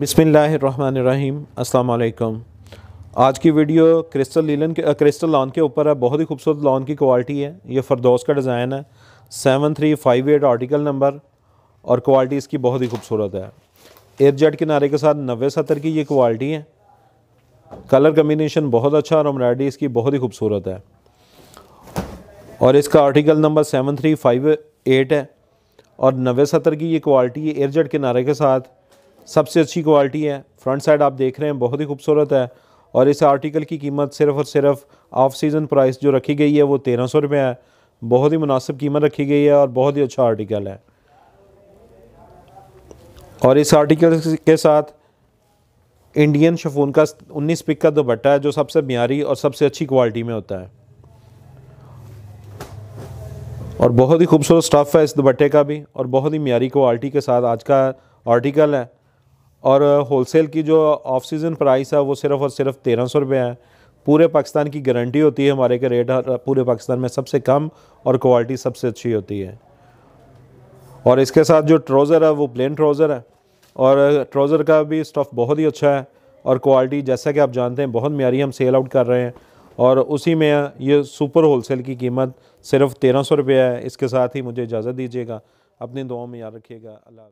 बिसमीम् अल्लाम आज की वीडियो क्रिस्टल लीलन के क्रिस्टल लॉन के ऊपर है बहुत ही खूबसूरत लॉन की क्वालिटी है ये फरदोस का डिज़ाइन है seven three five eight article number और क्वालिटी इसकी बहुत ही खूबसूरत है एयर जेट किनारे के साथ नबे सत्तर की ये क्वालिटी है कलर कम्बिनेशन बहुत अच्छा और एम्ब्रॉयडरी इसकी बहुत ही खूबसूरत है और इसका article number seven three five eight है और नबे सत्तर की ये क्वालिटी है एयर जेट किनारे के साथ सबसे अच्छी क्वालिटी है फ्रंट साइड आप देख रहे हैं बहुत ही खूबसूरत है और इस आर्टिकल की कीमत सिर्फ और सिर्फ ऑफ सीज़न प्राइस जो रखी गई है वो तेरह सौ रुपये है बहुत ही मुनासिब कीमत रखी गई है और बहुत ही अच्छा आर्टिकल है और इस आर्टिकल के साथ इंडियन शफून का उन्नीस पिक का दुपट्टा है जो सबसे म्यारी और सबसे अच्छी क्वालिटी में होता है और बहुत ही खूबसूरत स्टफ़ है इस दुपट्टे का भी और बहुत ही म्यारी क्वालिटी के साथ आज का आर्टिकल है और होलसेल की जो ऑफ सीज़न प्राइस है वो सिर्फ़ और सिर्फ तेरह सौ रुपये है पूरे पाकिस्तान की गारंटी होती है हमारे के रेट पूरे पाकिस्तान में सबसे कम और क्वालिटी सबसे अच्छी होती है और इसके साथ जो ट्रोज़र है वो प्लेन ट्रोज़र है और ट्रोज़र का भी स्टफ़ बहुत ही अच्छा है और क्वालिटी जैसा कि आप जानते हैं बहुत म्यारी हम सेल आउट कर रहे हैं और उसी में ये सुपर होलसेल की कीमत सिर्फ तेरह सौ रुपये है इसके साथ ही मुझे इजाज़त दीजिएगा अपनी दुआओं में याद रखिएगा अल्लाह